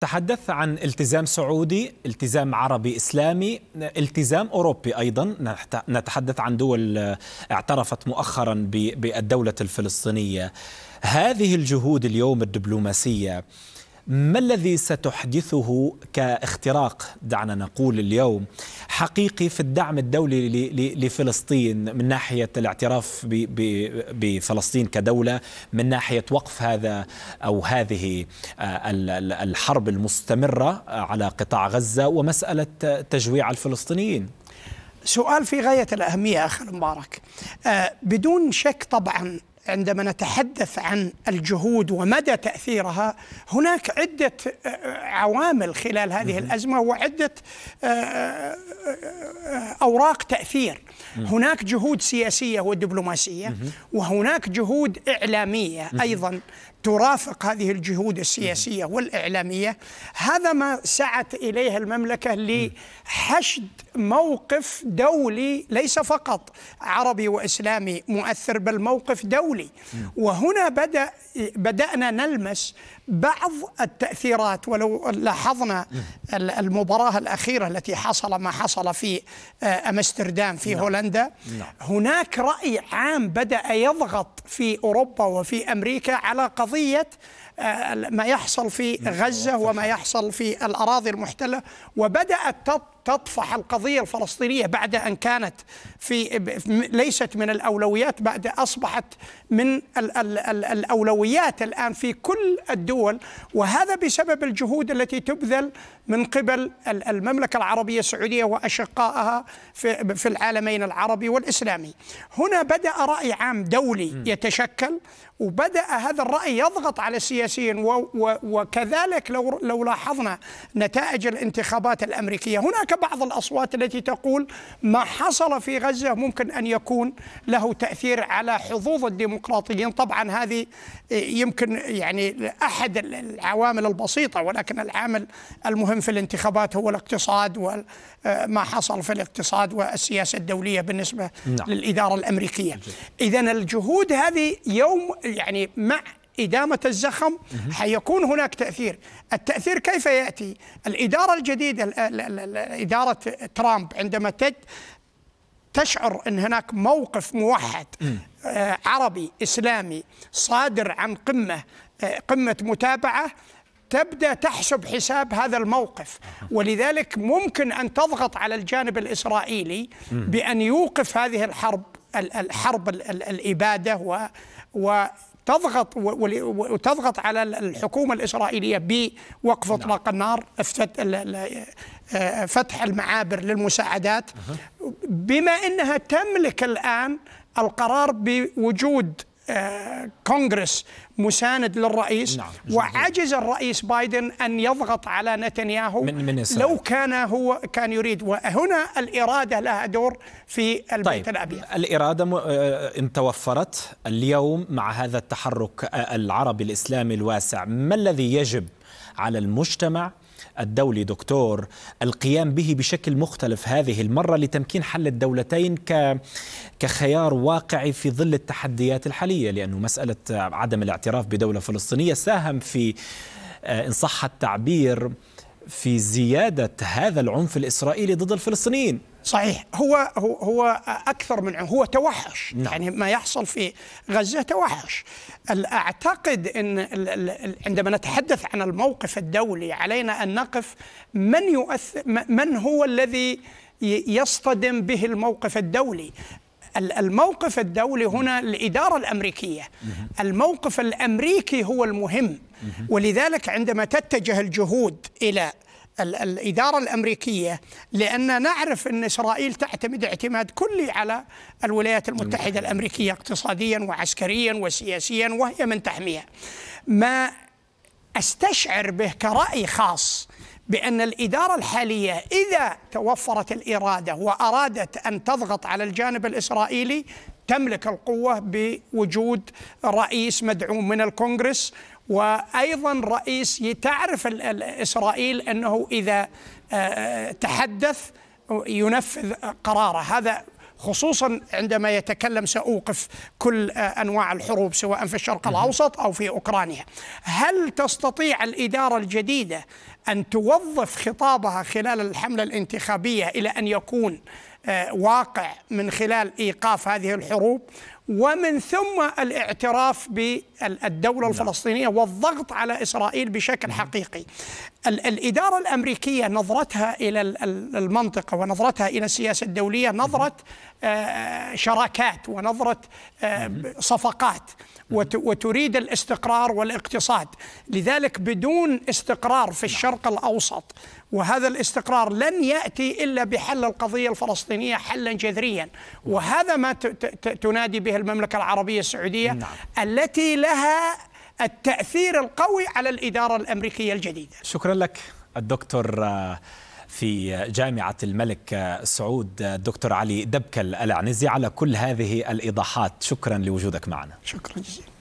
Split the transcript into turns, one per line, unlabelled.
تحدثت عن التزام سعودي، التزام عربي اسلامي، التزام اوروبي ايضا، نتحدث عن دول اعترفت مؤخرا بالدوله الفلسطينيه. هذه الجهود اليوم الدبلوماسيه ما الذي ستحدثه كاختراق دعنا نقول اليوم حقيقي في الدعم الدولي لفلسطين من ناحيه الاعتراف بفلسطين كدوله من ناحيه وقف هذا او هذه آه، الحرب المستمره آه، على قطاع غزه ومساله تجويع الفلسطينيين
سؤال في غاية الأهمية أخي المبارك آه، بدون شك طبعا عندما نتحدث عن الجهود ومدى تاثيرها هناك عده آه، آه، عوامل خلال هذه الازمه وعده آه، اوراق تاثير هناك جهود سياسيه ودبلوماسيه وهناك جهود اعلاميه ايضا ترافق هذه الجهود السياسيه والاعلاميه هذا ما سعت اليه المملكه لحشد موقف دولي ليس فقط عربي واسلامي مؤثر بل موقف دولي الدولي وهنا بدأ بدأنا نلمس بعض التأثيرات ولو لاحظنا المباراة الأخيرة التي حصل ما حصل في آه، أمستردام في نعم. هولندا نعم. هناك رأي عام بدأ يضغط في أوروبا وفي أمريكا على قضية ما يحصل في نعم، غزة نعم، وما يحصل في الأراضي المحتلة وبدأت تطفح القضية الفلسطينية بعد أن كانت في ليست من الأولويات بعد أصبحت من ال ال الأولويات الآن في كل الدول وهذا بسبب الجهود التي تبذل من قبل المملكة العربية السعودية وأشقائها في, في العالمين العربي والإسلامي هنا بدأ رأي عام دولي يتشكل وبدأ هذا الرأي يضغط على السياسة السياسيين وكذلك لو لو لاحظنا نتائج الانتخابات الامريكيه هناك بعض الاصوات التي تقول ما حصل في غزه ممكن ان يكون له تاثير على حظوظ الديمقراطيين طبعا هذه يمكن يعني احد العوامل البسيطه ولكن العامل المهم في الانتخابات هو الاقتصاد وما حصل في الاقتصاد والسياسه الدوليه بالنسبه نعم. للاداره الامريكيه اذا الجهود هذه يوم يعني مع إدامة الزخم حيكون هناك تأثير التأثير كيف يأتي الإدارة الجديدة إدارة ترامب عندما تشعر ان هناك موقف موحد آه، عربي اسلامي صادر عن قمه آه، قمه متابعه تبدا تحسب حساب هذا الموقف ولذلك ممكن ان تضغط على الجانب الاسرائيلي بان يوقف هذه الحرب الحرب الاباده و تضغط وتضغط على الحكومه الاسرائيليه بوقف نعم. اطلاق النار آه، فتح المعابر للمساعدات بما انها تملك الان القرار بوجود كونغرس مساند للرئيس نعم. وعجز الرئيس بايدن أن يضغط على نتنياهو من من لو كان هو كان يريد وهنا الإرادة لها دور في البيت طيب. الأبيض
الإرادة آه، إن توفرت اليوم مع هذا التحرك آه، العربي الإسلامي الواسع ما الذي يجب على المجتمع الدولي دكتور القيام به بشكل مختلف هذه المرة لتمكين حل الدولتين كخيار واقعي في ظل التحديات الحالية لأنه مسألة عدم الاعتراف بدولة فلسطينية ساهم في آه، إن صح التعبير في زيادة هذا العنف الإسرائيلي ضد الفلسطينيين صحيح هو
هو هو اكثر من هو توحش نعم. يعني ما يحصل في غزه توحش اعتقد ان عندما نتحدث عن الموقف الدولي علينا ان نقف من يؤثر من هو الذي يصطدم به الموقف الدولي الموقف الدولي هنا الإدارة الأمريكية الموقف الأمريكي هو المهم ولذلك عندما تتجه الجهود إلى الإدارة الأمريكية لأن نعرف أن إسرائيل تعتمد اعتماد كلي على الولايات المتحدة نعم. الأمريكية اقتصاديا وعسكريا وسياسيا وهي من تحميها ما أستشعر به كرأي خاص بأن الإدارة الحالية إذا توفرت الإرادة وأرادت أن تضغط على الجانب الإسرائيلي تملك القوة بوجود رئيس مدعوم من الكونغرس وايضا رئيس تعرف اسرائيل انه اذا آه، تحدث ينفذ قراره هذا خصوصا عندما يتكلم سأوقف كل آه، أنواع الحروب سواء في الشرق الأوسط أو في أوكرانيا هل تستطيع الإدارة الجديدة أن توظف خطابها خلال الحملة الانتخابية إلى أن يكون آه، واقع من خلال إيقاف هذه الحروب ومن ثم الاعتراف بالدولة نعم. الفلسطينية والضغط على إسرائيل بشكل نعم. حقيقي الإدارة الأمريكية نظرتها إلى المنطقة ونظرتها إلى السياسة الدولية نظرة آه، شراكات ونظرة آه، صفقات وتريد الاستقرار والاقتصاد لذلك بدون استقرار في نعم. الشرق الأوسط وهذا الاستقرار لن يأتي إلا بحل القضية الفلسطينية حلا جذريا وهذا ما تنادي به المملكة العربية السعودية نعم. التي لها التأثير القوي على الإدارة الأمريكية الجديدة
شكرا لك الدكتور آه، في جامعة الملك آه، سعود الدكتور آه، علي دبكل العنزي على كل هذه الإيضاحات شكرا لوجودك معنا شكرا جزيلا